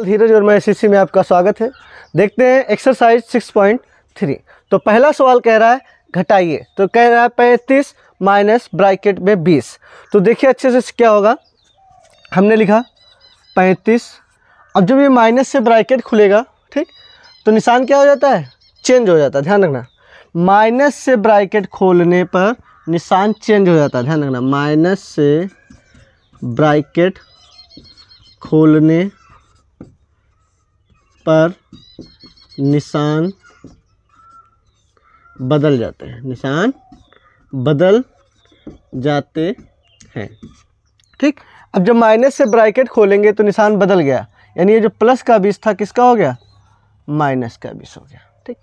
धीरज और मैं एसएससी में आपका स्वागत है देखते हैं एक्सरसाइज 6.3 तो पहला सवाल कह रहा है घटाइए तो कह रहा है पैंतीस माइनस ब्राइकेट में 20 तो देखिए अच्छे से क्या होगा हमने लिखा पैंतीस अब जब ये माइनस से ब्राइकेट खुलेगा ठीक तो निशान क्या हो जाता है चेंज हो जाता है ध्यान रखना माइनस से ब्राइकेट खोलने पर निशान चेंज हो जाता है ध्यान रखना माइनस से ब्राइकेट खोलने पर निशान बदल जाते हैं निशान बदल जाते हैं ठीक अब जब माइनस से ब्रैकेट खोलेंगे तो निशान बदल गया यानी ये जो प्लस का बीस था किसका हो गया माइनस का बीस हो गया ठीक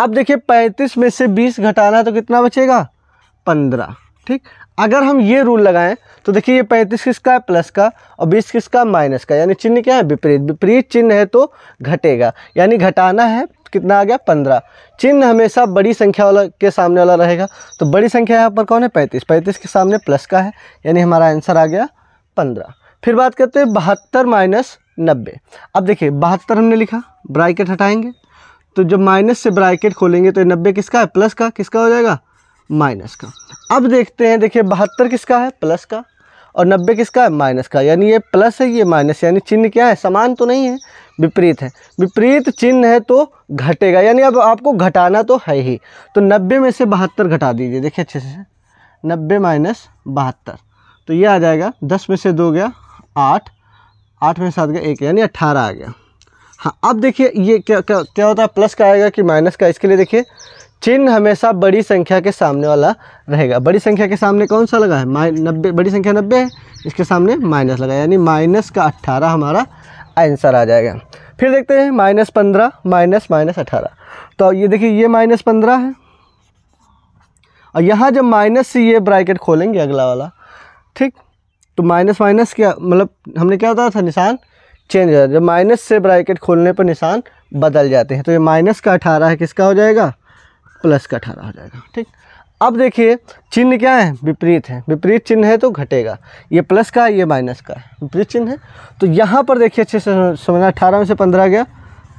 अब देखिए पैंतीस में से बीस घटाना तो कितना बचेगा पंद्रह ठीक अगर हम ये रूल लगाएं तो देखिए ये पैंतीस किसका है प्लस का और बीस किसका माइनस का यानी चिन्ह क्या है विपरीत विपरीत चिन्ह है तो घटेगा यानी घटाना है कितना आ गया पंद्रह चिन्ह हमेशा बड़ी संख्या वाला के सामने वाला रहेगा तो बड़ी संख्या यहाँ पर कौन है पैंतीस पैंतीस के सामने प्लस का है यानी हमारा आंसर आ गया पंद्रह फिर बात करते हैं बहत्तर माइनस नब्बे अब देखिए बहत्तर हमने लिखा ब्राइकेट हटाएंगे तो जब माइनस से ब्राइकेट खोलेंगे तो नब्बे किसका है प्लस का किसका हो जाएगा माइनस का अब देखते हैं देखिए बहत्तर किसका है प्लस का और नब्बे किसका है माइनस का यानी ये प्लस है ये माइनस यानी चिन्ह क्या है समान तो नहीं है विपरीत है विपरीत चिन्ह है तो घटेगा यानी अब आपको घटाना तो है ही तो नब्बे में से बहत्तर घटा दीजिए देखिए अच्छे से नब्बे माइनस बहत्तर तो ये आ जाएगा दस में से दो गया आठ आठ में सात गया एक यानी अट्ठारह आ गया हाँ अब देखिए ये क्या क्या क्या होता है प्लस का आएगा कि माइनस का इसके लिए देखिए चिन्ह हमेशा बड़ी संख्या के सामने वाला रहेगा बड़ी संख्या के सामने कौन सा लगा है माइ नब्बे बड़ी संख्या नब्बे है इसके सामने माइनस लगा यानी माइनस का अट्ठारह हमारा आंसर आ जाएगा फिर देखते हैं माइनस पंद्रह माइनस माइनस अठारह तो ये देखिए ये माइनस पंद्रह है और यहाँ जब माइनस से ये ब्रैकेट खोलेंगे अगला वाला ठीक तो माइनस माइनस क्या मतलब हमने क्या बताया था निशान चेंज हो जाता है जब माइनस से ब्रैकेट खोलने पर निशान बदल जाते हैं तो ये माइनस का अठारह है किसका हो जाएगा प्लस का अठारह हो जाएगा ठीक अब देखिए चिन्ह क्या है विपरीत है विपरीत चिन्ह है तो घटेगा ये प्लस का है ये माइनस का है विपरीत चिन्ह है तो यहाँ पर देखिए अच्छे से समझना अठारह में से पंद्रह गया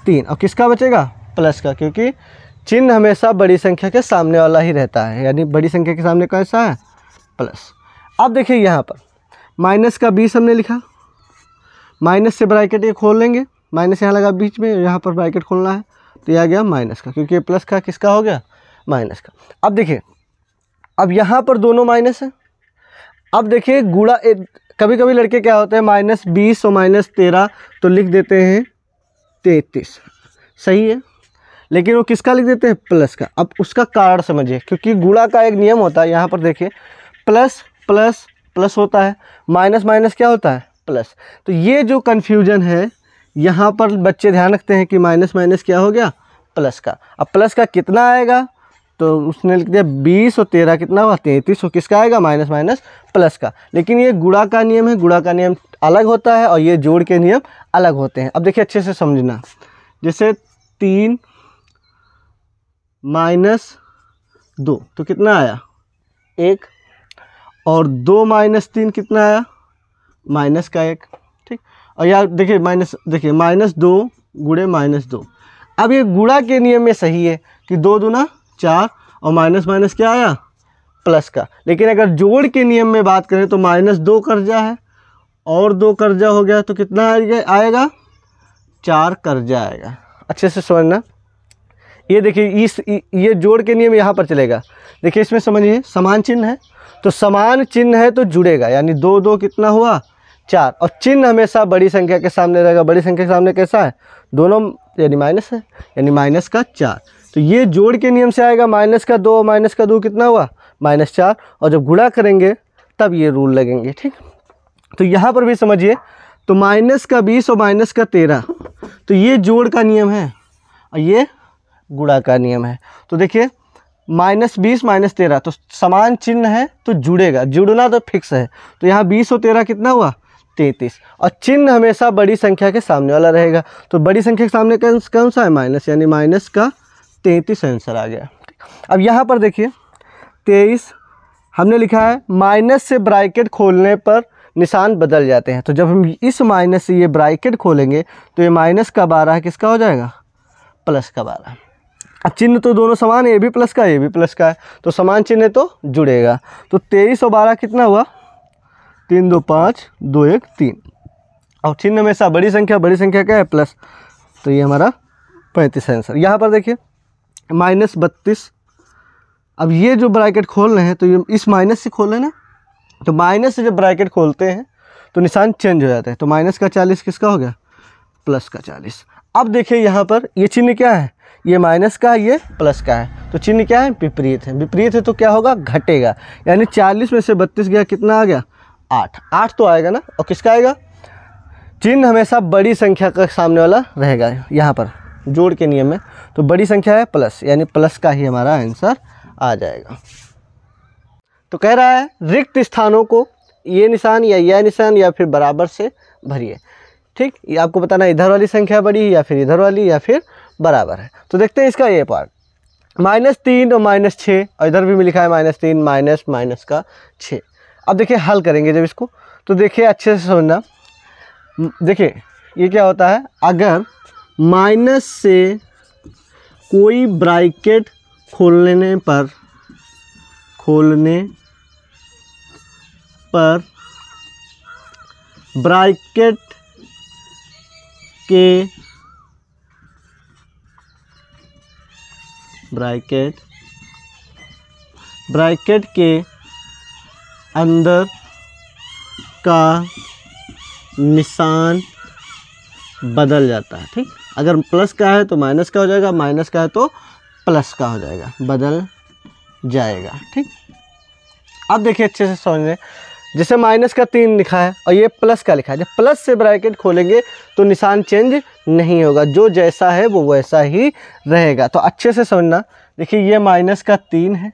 तीन और किसका बचेगा प्लस का क्योंकि चिन्ह हमेशा बड़ी संख्या के सामने वाला ही रहता है यानी बड़ी संख्या के सामने कैसा है प्लस अब देखिए यहाँ पर माइनस का बीस हमने लिखा माइनस से ब्रैकेट ये खोल लेंगे माइनस यहाँ लगा बीच में यहाँ पर ब्रैकेट खोलना है तो यह आ गया माइनस का क्योंकि प्लस का किसका हो गया माइनस का अब देखिए अब यहाँ पर दोनों माइनस है अब देखिए गुड़ा एक कभी कभी लड़के क्या होते हैं माइनस बीस और माइनस तेरह तो लिख देते हैं तैतीस सही है लेकिन वो किसका लिख देते हैं प्लस का अब उसका कारण समझिए क्योंकि गुड़ा का एक नियम होता है यहाँ पर देखिए प्लस प्लस प्लस होता है माइनस माइनस क्या होता है प्लस तो ये जो कन्फ्यूजन है यहाँ पर बच्चे ध्यान रखते हैं कि माइनस माइनस क्या हो गया प्लस का अब प्लस का कितना आएगा तो उसने लिख दिया बीस और तेरह कितना हुआ तैंतीस और किसका आएगा माइनस माइनस प्लस का लेकिन ये गुड़ा का नियम है गुड़ा का नियम अलग होता है और ये जोड़ के नियम अलग होते हैं अब देखिए अच्छे से समझना जैसे तीन माइनस दो तो कितना आया एक और दो माइनस तीन कितना आया माइनस का एक ठीक और यार देखिए माइनस देखिए माइनस दो गुड़े माइनस दो अब ये गुड़ा के नियम में सही है कि दो दूना चार और माइनस माइनस क्या आया प्लस का लेकिन अगर जोड़ के नियम में बात करें तो माइनस दो कर्जा है और दो कर्जा हो गया तो कितना आएगा चार कर्जा आएगा अच्छे से समझना ये देखिए इस ये जोड़ के नियम यहाँ पर चलेगा देखिए इसमें समझिए समान चिन्ह है तो समान चिन्ह है तो जुड़ेगा यानी दो दो कितना हुआ चार और चिन्ह हमेशा बड़ी संख्या के सामने रहेगा बड़ी संख्या के सामने कैसा है दोनों यानी माइनस है यानी माइनस का चार तो ये जोड़ के नियम से आएगा माइनस का दो माइनस का दो कितना हुआ माइनस चार और जब गुड़ा करेंगे तब ये रूल लगेंगे ठीक तो यहाँ पर भी समझिए तो माइनस का बीस और माइनस का तेरह तो ये जोड़ का नियम है और ये गुड़ा का नियम है तो देखिए माइनस बीस माइनस तेरह तो समान चिन्ह है तो जुड़ेगा जुड़ना तो फिक्स है तो यहाँ बीस और तेरह कितना हुआ तैंतीस और चिन्ह हमेशा बड़ी संख्या के सामने वाला रहेगा तो बड़ी संख्या के सामने कौन सा है माइनस यानी माइनस का तैंतीस आंसर आ गया अब यहाँ पर देखिए तेईस हमने लिखा है माइनस से ब्राइकेट खोलने पर निशान बदल जाते हैं तो जब हम इस माइनस से ये ब्राइकेट खोलेंगे तो ये माइनस का बारह किसका हो जाएगा प्लस का बारह अब चिन्ह तो दोनों समान है ये भी प्लस का ये भी प्लस का है तो समान चिन्ह तो जुड़ेगा तो तेईस और बारह कितना हुआ तीन दो पाँच दो एक तीन और चिन्ह हमेशा बड़ी संख्या बड़ी संख्या क्या है प्लस तो ये हमारा पैंतीस आंसर यहाँ पर देखिए माइनस बत्तीस अब ये जो ब्रैकेट खोल रहे हैं तो ये इस माइनस से खोल ना तो माइनस से जब ब्रैकेट खोलते हैं तो निशान चेंज हो जाते हैं तो माइनस का चालीस किसका हो गया प्लस का चालीस अब देखिए यहाँ पर ये चिन्ह क्या है ये माइनस का है ये प्लस का है तो चिन्ह क्या है विपरीत है विपरीत है तो क्या होगा घटेगा यानी चालीस में से बत्तीस गया कितना आ गया आठ आठ तो आएगा ना और किसका आएगा चिन्ह हमेशा बड़ी संख्या का सामने वाला रहेगा यहाँ पर जोड़ के नियम में तो बड़ी संख्या है प्लस यानी प्लस का ही हमारा आंसर आ जाएगा तो कह रहा है रिक्त स्थानों को ये निशान या यह निशान या फिर बराबर से भरिए ठीक ये आपको बताना इधर वाली संख्या बड़ी है या फिर इधर वाली या फिर बराबर है तो देखते हैं इसका ये पार्ट माइनस तीन और माइनस छः और इधर भी लिखा है माइनस तीन माइनस माइनस का छः अब देखिए हल करेंगे जब इसको तो देखिए अच्छे से समझना देखिए ये क्या होता है अगर माइनस से कोई ब्राइकेट खोलने पर खोलने पर ब्राइकेट के ब्राइकेट ब्राइकेट के अंदर का निशान बदल जाता है ठीक अगर प्लस का है तो माइनस का हो जाएगा माइनस का है तो प्लस का हो जाएगा बदल जाएगा ठीक अब देखिए अच्छे से समझ लें जैसे माइनस का तीन लिखा है और ये प्लस का लिखा है जब प्लस से ब्रैकेट खोलेंगे तो निशान चेंज नहीं होगा जो जैसा है वो वैसा ही रहेगा तो अच्छे से समझना देखिए ये माइनस का तीन है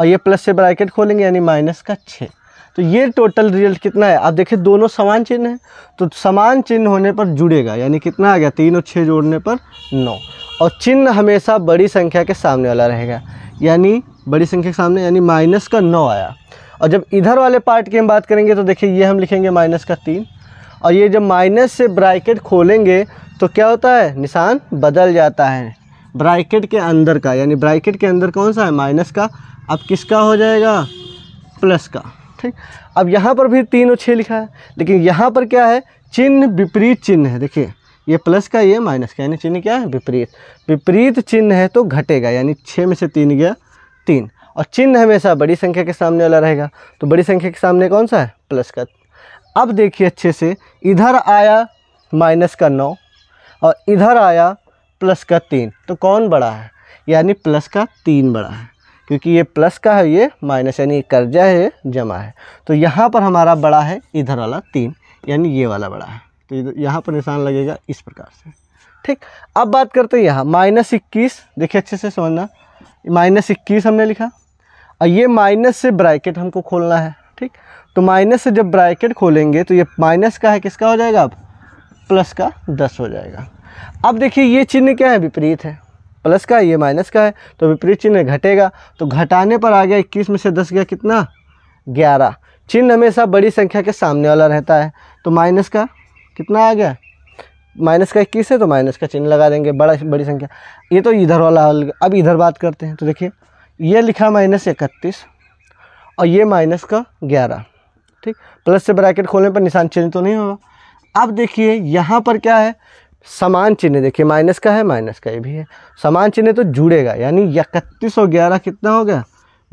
और ये प्लस से ब्रैकेट खोलेंगे यानी माइनस का छः तो ये टोटल रिजल्ट कितना है आप देखिए दोनों समान चिन्ह हैं तो समान चिन्ह होने पर जुड़ेगा यानी कितना आ गया तीन और छः जोड़ने पर नौ और चिन्ह हमेशा बड़ी संख्या के सामने वाला रहेगा यानी बड़ी संख्या के सामने यानी माइनस का नौ आया और जब इधर वाले पार्ट की हम बात करेंगे तो देखिए ये हम लिखेंगे माइनस का तीन और ये जब माइनस से ब्राइकेट खोलेंगे तो क्या होता है निशान बदल जाता है ब्राइकेट के अंदर का यानी ब्राइकेट के अंदर कौन सा है माइनस का अब किसका हो जाएगा प्लस का थे अब यहाँ पर भी तीन और छः लिखा है लेकिन यहाँ पर क्या है चिन्ह विपरीत चिन्ह है देखिए ये प्लस का ये माइनस का यानी चिन्ह क्या है विपरीत विपरीत चिन्ह है तो घटेगा यानी छः में से तीन गया तीन और चिन्ह हमेशा बड़ी संख्या के सामने वाला रहेगा तो बड़ी संख्या के सामने कौन सा है प्लस का अब देखिए अच्छे से इधर आया माइनस का नौ और इधर आया प्लस का तीन तो कौन बड़ा है यानी प्लस का तीन बड़ा है क्योंकि ये प्लस का है ये माइनस यानी कर्जा है जमा है तो यहाँ पर हमारा बड़ा है इधर वाला तीन यानी ये वाला बड़ा है तो इधर यहाँ पर निशान लगेगा इस प्रकार से ठीक अब बात करते हैं यहाँ माइनस इक्कीस देखिए अच्छे से समझना माइनस इक्कीस हमने लिखा और ये माइनस से ब्रैकेट हमको खोलना है ठीक तो माइनस से जब ब्रैकेट खोलेंगे तो ये माइनस का है किसका हो जाएगा अब प्लस का दस हो जाएगा अब देखिए ये चिन्ह क्या है विपरीत है प्लस का है ये माइनस का है तो विपरीत चिन्ह घटेगा तो घटाने पर आ गया इक्कीस में से दस गया कितना ग्यारह चिन्ह हमेशा बड़ी संख्या के सामने वाला रहता है तो माइनस का कितना आ गया माइनस का इक्कीस है तो माइनस का चिन्ह लगा देंगे बड़ा बड़ी संख्या ये तो इधर वाला हल अब इधर बात करते हैं तो देखिए ये लिखा माइनस इकतीस और ये माइनस का ग्यारह ठीक प्लस से ब्रैकेट खोलने पर निशान चिन्ह तो नहीं होगा अब देखिए यहाँ पर क्या है समान चिन्ह देखिए माइनस का है माइनस का ये भी है समान चिन्ह तो जुड़ेगा यानी इकतीस और ग्यारह कितना हो गया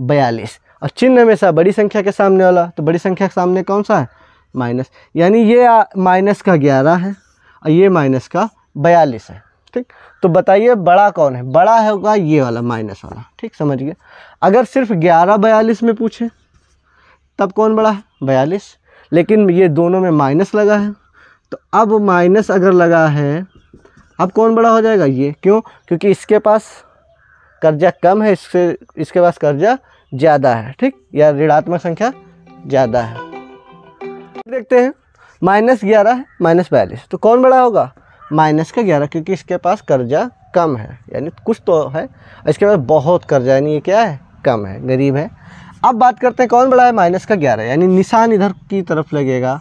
बयालीस और चिन्ह हमेशा बड़ी संख्या के सामने वाला तो बड़ी संख्या के सामने कौन सा है माइनस यानी ये माइनस का ग्यारह है और ये माइनस का बयालीस है ठीक तो बताइए बड़ा कौन है बड़ा होगा ये वाला माइनस वाला ठीक समझिए अगर सिर्फ ग्यारह बयालीस में पूछे तब कौन बड़ा है बयालीस लेकिन ये दोनों में माइनस लगा है तो अब माइनस अगर लगा है अब कौन बड़ा हो जाएगा ये क्यों क्योंकि इसके पास कर्जा कम है इससे इसके पास कर्जा ज़्यादा है ठीक या ऋणात्मक संख्या ज़्यादा है देखते हैं माइनस ग्यारह है माइनस बयालीस तो कौन बड़ा होगा माइनस का ग्यारह क्योंकि इसके पास कर्जा कम है यानी कुछ तो है इसके पास बहुत कर्जा यानी ये क्या है कम है गरीब है अब बात करते हैं कौन बड़ा है माइनस का ग्यारह यानी निशान इधर की तरफ लगेगा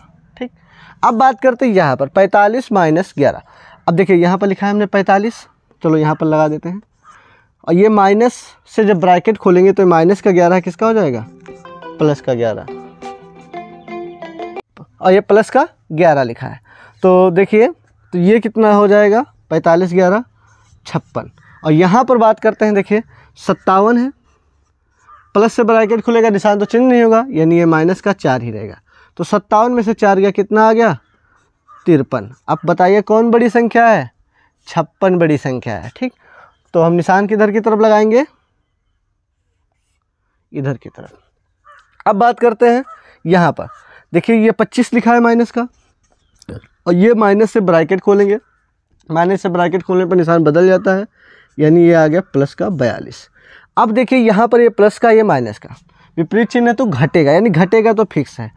अब बात करते हैं यहाँ पर पैंतालीस माइनस ग्यारह अब देखिए यहाँ पर लिखा है हमने पैंतालीस चलो यहाँ पर लगा देते हैं और ये माइनस से जब ब्रैकेट खोलेंगे तो माइनस का ग्यारह किसका हो जाएगा प्लस का ग्यारह और ये प्लस का ग्यारह लिखा है तो देखिए तो ये कितना हो जाएगा पैंतालीस ग्यारह छप्पन और यहाँ पर बात करते हैं देखिए सत्तावन है प्लस से ब्रैकेट खुलेगा निशान तो चिन्ह नहीं होगा यानी ये माइनस का चार ही रहेगा तो सत्तावन में से चार गया कितना आ गया तिरपन अब बताइए कौन बड़ी संख्या है छप्पन बड़ी संख्या है ठीक तो हम निशान किधर की तरफ लगाएंगे इधर की तरफ अब बात करते हैं यहाँ पर देखिए ये पच्चीस लिखा है माइनस का और ये माइनस से ब्रैकेट खोलेंगे माइनस से ब्रैकेट खोलने पर निशान बदल जाता है यानी ये आ गया प्लस का बयालीस अब देखिए यहाँ पर ये प्लस का ये माइनस का विपरीत चिन्ह है तो घटेगा यानी घटेगा तो फिक्स है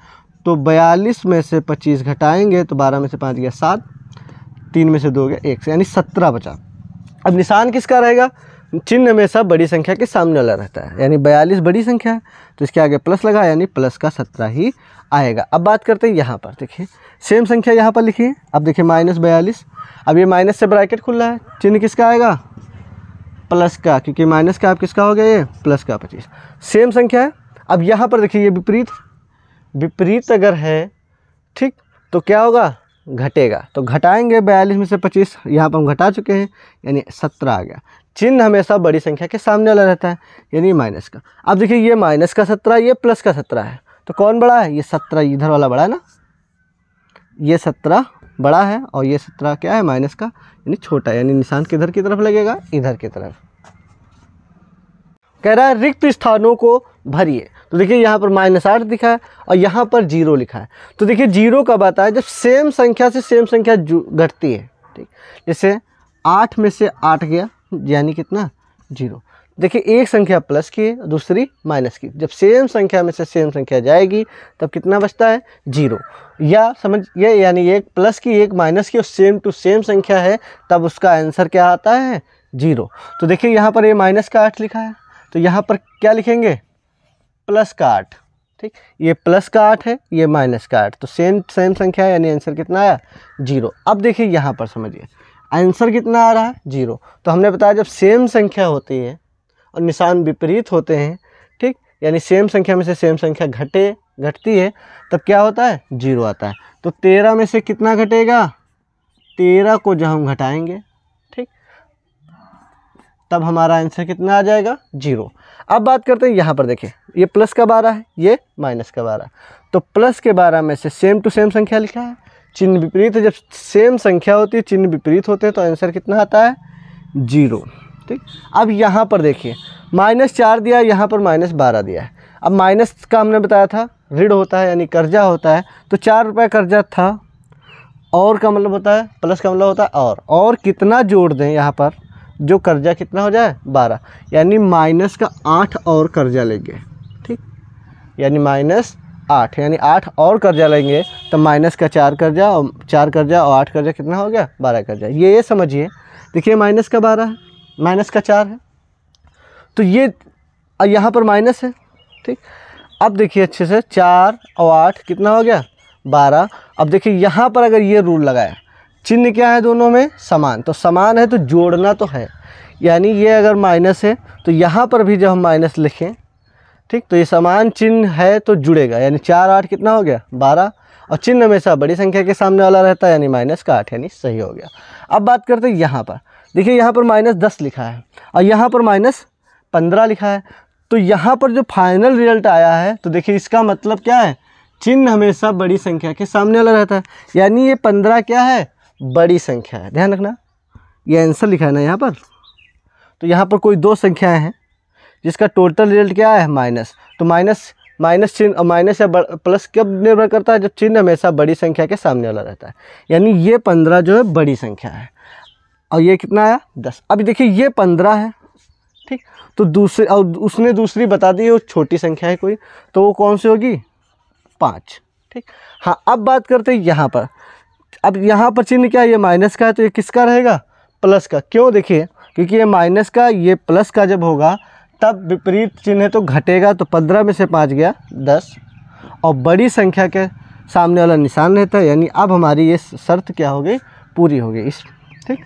तो बयालीस में से पच्चीस घटाएंगे तो बारह में से पाँच गया सात तीन में से दो गया एक से यानी सत्रह बचा अब निशान किसका रहेगा चिन्ह हमेशा बड़ी संख्या के सामने वाला रहता है यानी बयालीस बड़ी संख्या है तो इसके आगे प्लस लगा यानी प्लस का सत्रह ही आएगा अब बात करते हैं यहाँ पर देखिए सेम संख्या यहाँ पर लिखिए अब देखिए माइनस बयालीस अब ये माइनस से ब्रैकेट खुल रहा है चिन्ह किसका आएगा प्लस का क्योंकि माइनस का आप किसका हो गया ये प्लस का पच्चीस सेम संख्या है अब यहाँ पर देखिए ये विपरीत विपरीत अगर है ठीक तो क्या होगा घटेगा तो घटाएंगे बयालीस में से पच्चीस यहाँ पर हम घटा चुके हैं यानी सत्रह आ गया चिन्ह हमेशा बड़ी संख्या के सामने वाला रहता है यानी माइनस का अब देखिए ये माइनस का सत्रह ये प्लस का सत्रह है तो कौन बड़ा है ये सत्रह इधर वाला बड़ा है ना ये सत्रह बड़ा है और ये सत्रह क्या है माइनस का यानी छोटा यानी निशान किधर की तरफ लगेगा इधर की तरफ कह रहा है रिक्त स्थानों को भरिए तो देखिए यहाँ पर माइनस आठ लिखा है और यहाँ पर जीरो लिखा है तो देखिए जीरो कब आता है जब सेम संख्या से सेम संख्या घटती है ठीक जैसे आठ में से आठ गया यानी कितना जीरो देखिए एक संख्या प्लस की है दूसरी माइनस की जब सेम संख्या में से सेम संख्या जाएगी तब कितना बचता है जीरो या समझ ये यानी एक प्लस की एक माइनस की और सेम टू सेम संख्या है तब उसका आंसर क्या आता है जीरो तो देखिए यहाँ पर ये माइनस का आठ लिखा है तो यहाँ पर क्या लिखेंगे प्लस का आठ ठीक ये प्लस का आठ है ये माइनस का आठ तो सेम सेम संख्या है यानी आंसर कितना आया जीरो अब देखिए यहाँ पर समझिए आंसर कितना आ रहा है जीरो तो हमने बताया जब सेम संख्या होती है और निशान विपरीत होते हैं ठीक यानी सेम संख्या में से सेम संख्या घटे घटती है तब क्या होता है जीरो आता है तो तेरह में से कितना घटेगा तेरह को जब हम घटाएंगे ठीक तब हमारा आंसर कितना आ जाएगा जीरो अब बात करते हैं यहाँ पर देखिए ये प्लस का बारह है ये माइनस का बारह तो प्लस के बारह में से सेम टू सेम संख्या लिखा है चिन्ह विपरीत जब सेम संख्या होती है चिन्ह विपरीत होते हैं तो आंसर कितना आता है जीरो ठीक अब यहाँ पर देखिए माइनस चार दिया यहाँ पर माइनस बारह दिया है अब माइनस का हमने बताया था ऋण होता है यानी कर्जा होता है तो चार रुपये कर्जा था और का मतलब होता है प्लस का मतलब होता है और और कितना जोड़ दें यहाँ पर जो कर्जा कितना हो जाए बारह यानी माइनस का आठ और कर्जा लेंगे ठीक यानी माइनस आठ यानी आठ और कर्जा लेंगे तो माइनस का चार कर्जा और चार कर्जा और आठ कर्जा कितना हो गया बारह कर्जा ये ये समझिए देखिए माइनस का बारह है माइनस का चार है तो ये यहाँ पर माइनस है ठीक अब देखिए अच्छे से चार और आठ कितना हो गया बारह अब देखिए यहाँ पर अगर ये रूल लगाया चिन्ह क्या है दोनों में समान तो समान है तो जोड़ना तो है यानी ये अगर माइनस है तो यहाँ पर भी जब हम माइनस लिखें ठीक तो ये समान चिन्ह है तो जुड़ेगा यानी चार आठ कितना हो गया बारह और चिन्ह हमेशा बड़ी संख्या के सामने वाला रहता है यानी माइनस का आठ यानी सही हो गया अब बात करते हैं यहाँ पर देखिए यहाँ पर माइनस दस लिखा है और यहाँ पर माइनस पंद्रह लिखा है तो यहाँ पर जो फाइनल रिजल्ट आया है तो देखिए इसका मतलब क्या है चिन्ह हमेशा बड़ी संख्या के सामने वाला रहता है यानी ये पंद्रह क्या है बड़ी संख्या है ध्यान रखना ये आंसर लिखा है ना यहाँ पर तो यहाँ पर कोई दो संख्याएं हैं जिसका टोटल रिजल्ट क्या है माइनस तो माइनस माइनस चिन्ह और माइनस या प्लस कब निर्भर करता है जब चिन्ह हमेशा बड़ी संख्या के सामने वाला रहता है यानी ये पंद्रह जो है बड़ी संख्या है और ये कितना आया दस अभी देखिए ये पंद्रह है ठीक तो दूसरे और उसने दूसरी बता दी वो छोटी संख्या है कोई तो वो कौन सी होगी पाँच ठीक हाँ अब बात करते हैं यहाँ पर अब यहाँ पर चिन्ह क्या है ये माइनस का है तो ये किसका रहेगा प्लस का क्यों देखिए क्योंकि ये माइनस का ये प्लस का जब होगा तब विपरीत चिन्ह तो घटेगा तो पंद्रह में से पाँच गया दस और बड़ी संख्या के सामने वाला निशान रहता है यानी अब हमारी ये शर्त क्या हो गई पूरी हो गई इस ठीक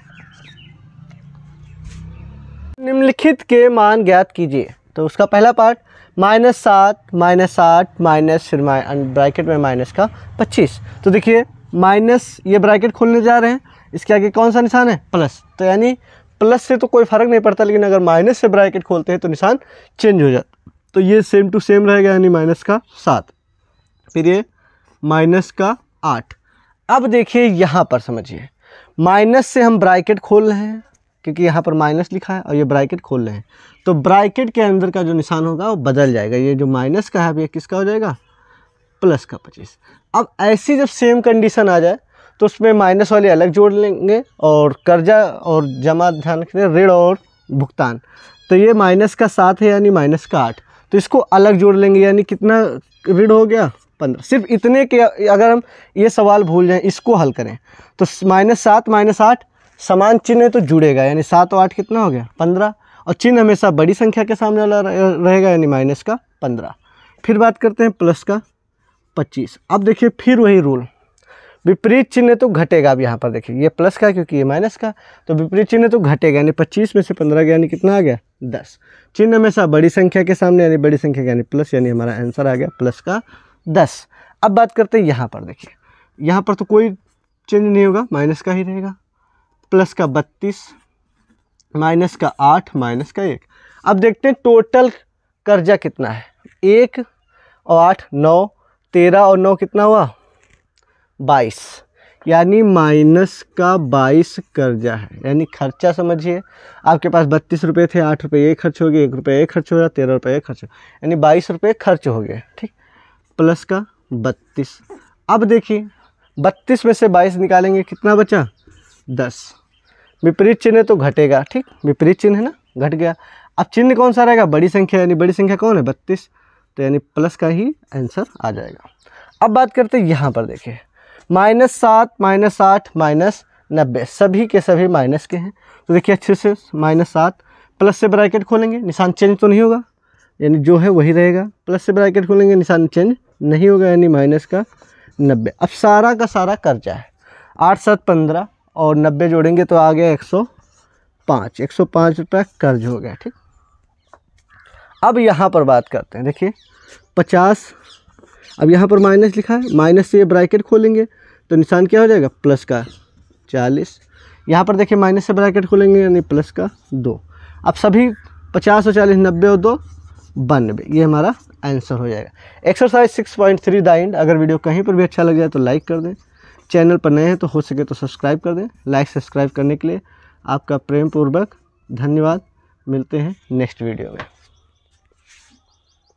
निम्नलिखित के मान ज्ञात कीजिए तो उसका पहला पार्ट माइनस सात माइनस आठ माइनस फिर ब्रैकेट में माइनस का पच्चीस तो देखिए माइनस ये ब्रैकेट खोलने जा रहे हैं इसके आगे कौन सा निशान है प्लस तो यानी प्लस से तो कोई फ़र्क नहीं पड़ता लेकिन अगर माइनस से ब्रैकेट खोलते हैं तो निशान चेंज हो जाता तो ये सेम टू सेम रहेगा यानी माइनस का सात फिर ये माइनस का आठ अब देखिए यहाँ पर समझिए माइनस से हम ब्रैकेट खोल रहे हैं क्योंकि यहाँ पर माइनस लिखा है और ये ब्रैकेट खोल रहे हैं तो ब्रैकेट के अंदर का जो निशान होगा वो बदल जाएगा ये जो माइनस का है अब ये किसका हो जाएगा प्लस का पच्चीस अब ऐसी जब सेम कंडीशन आ जाए तो उसमें माइनस वाले अलग जोड़ लेंगे और कर्जा और जमा ध्यान रखें ऋण और भुगतान तो ये माइनस का सात है यानी माइनस का आठ तो इसको अलग जोड़ लेंगे यानी कितना ऋण हो गया पंद्रह सिर्फ इतने के अगर हम ये सवाल भूल जाएं इसको हल करें तो माइनस सात माइनस आठ समान चिन्ह तो जुड़ेगा यानी सात और आठ कितना हो गया पंद्रह और चिन्ह हमेशा बड़ी संख्या के सामने वाला रहेगा यानी माइनस का पंद्रह फिर बात करते हैं प्लस का पच्चीस अब देखिए फिर वही रूल विपरीत चिन्ह तो घटेगा अब यहाँ पर देखिए ये प्लस का क्योंकि ये माइनस का तो विपरीत चिन्ह तो घटेगा यानी पच्चीस में से पंद्रह यानी कितना आ गया दस चिन्ह हमेशा बड़ी संख्या के सामने यानी बड़ी संख्या यानी प्लस यानी हमारा आंसर आ गया प्लस का दस अब बात करते हैं यहाँ पर देखिए यहाँ पर तो कोई चेंज नहीं होगा माइनस का ही रहेगा प्लस का बत्तीस माइनस का आठ माइनस का एक अब देखते हैं टोटल कर्जा कितना है एक और आठ नौ तेरह और नौ कितना हुआ बाईस यानी माइनस का बाईस कर्जा है यानी खर्चा समझिए आपके पास बत्तीस रुपये थे आठ रुपये ये खर्च हो गए एक रुपये ये खर्च हो गया तेरह रुपये ये खर्च हो यानी बाईस रुपये खर्च हो गए ठीक प्लस का बत्तीस अब देखिए बत्तीस में से बाईस निकालेंगे कितना बचा दस विपरीत चिन्ह तो घटेगा ठीक विपरीत चिन्ह है ना घट गया अब चिन्ह कौन सा रहेगा बड़ी संख्या यानी बड़ी संख्या कौन है बत्तीस तो यानी प्लस का ही आंसर आ जाएगा अब बात करते हैं यहाँ पर देखिए माइनस सात माइनस आठ माइनस नब्बे सभी के सभी माइनस के हैं तो देखिए अच्छे से माइनस सात प्लस से ब्रैकेट खोलेंगे निशान चेंज तो नहीं होगा यानी जो है वही रहेगा प्लस से ब्रैकेट खोलेंगे निशान चेंज नहीं होगा यानी माइनस का नब्बे अब सारा का सारा कर्जा है आठ सात पंद्रह और नब्बे जोड़ेंगे तो आ गया एक सौ पाँच एक सौ पाँच रुपया कर्ज हो गया ठीक अब यहाँ पर बात करते हैं देखिए पचास अब यहाँ पर माइनस लिखा है माइनस से ये ब्रैकेट खोलेंगे तो निशान क्या हो जाएगा प्लस का चालीस यहाँ पर देखिए माइनस से ब्रैकेट खोलेंगे यानी प्लस का दो अब सभी पचास और चालीस नब्बे और दो बानबे ये हमारा आंसर हो जाएगा exercise six point three the end अगर वीडियो कहीं पर भी अच्छा लग जाए तो लाइक कर दें चैनल पर नए हैं तो हो सके तो सब्सक्राइब कर दें लाइक सब्सक्राइब करने के लिए आपका प्रेम पूर्वक धन्यवाद मिलते हैं नेक्स्ट वीडियो में